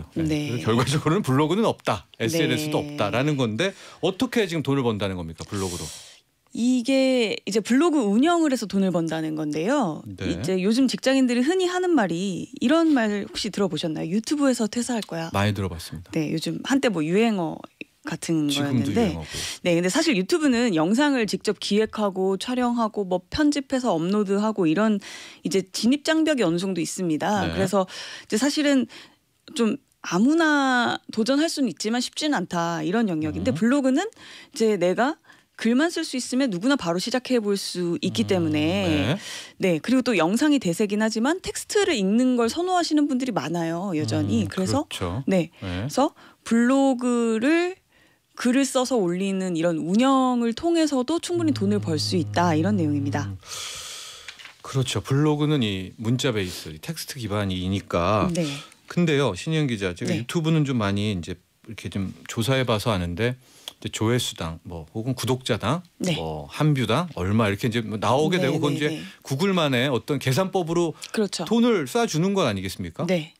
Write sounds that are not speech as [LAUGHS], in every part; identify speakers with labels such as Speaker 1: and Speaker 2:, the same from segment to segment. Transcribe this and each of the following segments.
Speaker 1: 있고요. 네. 네. 결과적으로는 블로그는 없다, 네. SNS도 없다라는 건데 어떻게 지금 돈을 번다는 겁니까 블로그로? 이게 이제 블로그 운영을 해서 돈을 번다는 건데요. 네. 이제 요즘 직장인들이 흔히 하는 말이 이런 말 혹시 들어보셨나요? 유튜브에서 퇴사할 거야. 많이 들어봤습니다. 네, 요즘 한때 뭐 유행어 같은 거였는데 유행하고. 네 근데 사실 유튜브는 영상을 직접 기획하고 촬영하고 뭐 편집해서 업로드하고 이런 이제 진입 장벽이 어느 정도 있습니다 네. 그래서 이제 사실은 좀 아무나 도전할 수는 있지만 쉽지는 않다 이런 영역인데 음. 블로그는 이제 내가 글만 쓸 수 있으면 누구나 바로 시작해 볼 수 있기 음, 때문에 네. 네. 그리고 또 영상이 대세긴 하지만 텍스트를 읽는 걸 선호하시는 분들이 많아요 여전히 음, 그래서 그렇죠. 네. 네 그래서 블로그를 글을 써서 올리는 이런 운영을 통해서도 충분히 돈을 벌 수 있다 이런 음. 내용입니다. 그렇죠. 블로그는 이 문자 베이스, 텍스트 기반이니까 네. 근데요, 신현 기자, 제가 네. 유튜브는 좀 많이 이제 이렇게 좀 조사해봐서 아는데 조회수당, 뭐 혹은 구독자당, 네. 뭐 한뷰당 얼마 이렇게 이제 뭐 나오게 네, 되고 그건 네, 이제 네. 구글만의 어떤 계산법으로 그렇죠. 돈을 쏴주는 건 아니겠습니까? 네.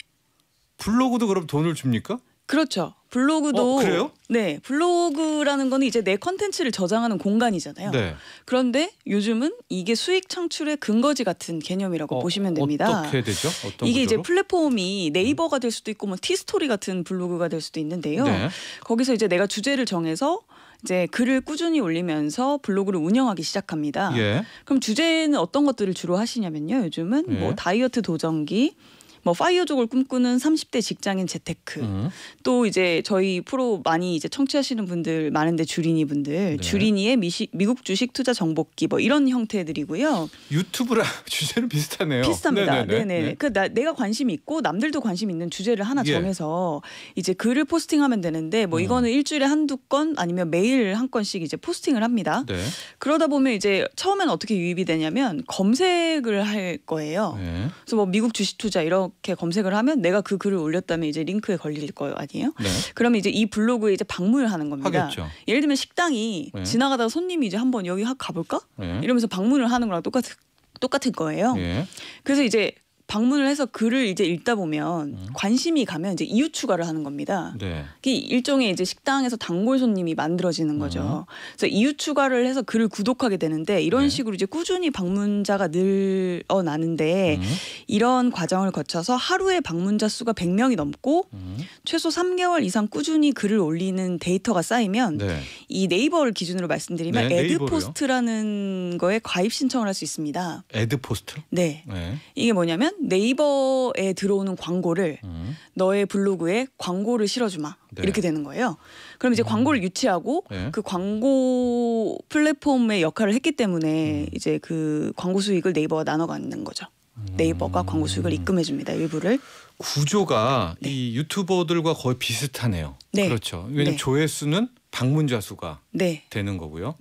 Speaker 1: 블로그도 그럼 돈을 줍니까? 그렇죠. 블로그도 어, 그래요? 네 블로그라는 거는 이제 내 컨텐츠를 저장하는 공간이잖아요. 네. 그런데 요즘은 이게 수익 창출의 근거지 같은 개념이라고 어, 보시면 됩니다. 어떻게 되죠? 이게 구조로? 이제 플랫폼이 음. 네이버가 될 수도 있고 뭐 티스토리 같은 블로그가 될 수도 있는데요. 네. 거기서 이제 내가 주제를 정해서 이제 글을 꾸준히 올리면서 블로그를 운영하기 시작합니다. 예. 그럼 주제는 어떤 것들을 주로 하시냐면요. 요즘은 뭐 예. 뭐 다이어트 도전기 뭐 파이어족을 꿈꾸는 30대 직장인 재테크 음. 또 이제 저희 프로 많이 이제 청취하시는 분들 많은데 주린이 분들 네. 주린이의 미시, 미국 주식 투자 정복기 뭐 이런 형태들이고요. 유튜브랑 [LAUGHS] 주제는 비슷하네요. 비슷합니다. 네네네. 네네. 네. 그 나, 내가 관심 있고 남들도 관심 있는 주제를 하나 예. 정해서 이제 글을 포스팅하면 되는데 뭐 음. 이거는 일주일에 한두 건 아니면 매일 한 건씩 이제 포스팅을 합니다. 네. 그러다 보면 이제 처음엔 어떻게 유입이 되냐면 검색을 할 거예요. 네. 그래서 뭐 미국 주식 투자 이런 이렇게 검색을 하면 내가 그 글을 올렸다면 이제 링크에 걸릴 거예요 아니에요? 네. 그러면 이제 이 블로그에 이제 방문을 하는 겁니다. 하겠죠. 예를 들면 식당이 네. 지나가다가 손님이 이제 한번 여기 가볼까? 네. 이러면서 방문을 하는 거랑 똑같 똑같은 거예요. 네. 그래서 이제 방문을 해서 글을 이제 읽다 보면 음. 관심이 가면 이제 이웃 추가를 하는 겁니다. 네. 이 일종의 이제 식당에서 단골 손님이 만들어지는 거죠. 음. 그래서 이웃 추가를 해서 글을 구독하게 되는데 이런 네. 식으로 이제 꾸준히 방문자가 늘어나는데 음. 이런 과정을 거쳐서 하루에 방문자 수가 100명이 넘고 음. 최소 3개월 이상 꾸준히 글을 올리는 데이터가 쌓이면 네. 이 네이버를 기준으로 말씀드리면 네, 에드포스트라는 거에 가입 신청을 할 수 있습니다. 에드포스트? 네. 네. 이게 뭐냐면 네이버에 들어오는 광고를 음. 너의 블로그에 광고를 실어주마 네. 이렇게 되는 거예요. 그럼 이제 음. 광고를 유치하고 네. 그 광고 플랫폼의 역할을 했기 때문에 음. 이제 그 광고 수익을 네이버가 나눠 갖는 거죠. 음. 네이버가 광고 수익을 입금해 줍니다. 일부를. 구조가 네. 이 유튜버들과 거의 비슷하네요. 네. 그렇죠. 왜냐면 네. 조회수는 방문자 수가 네. 되는 거고요.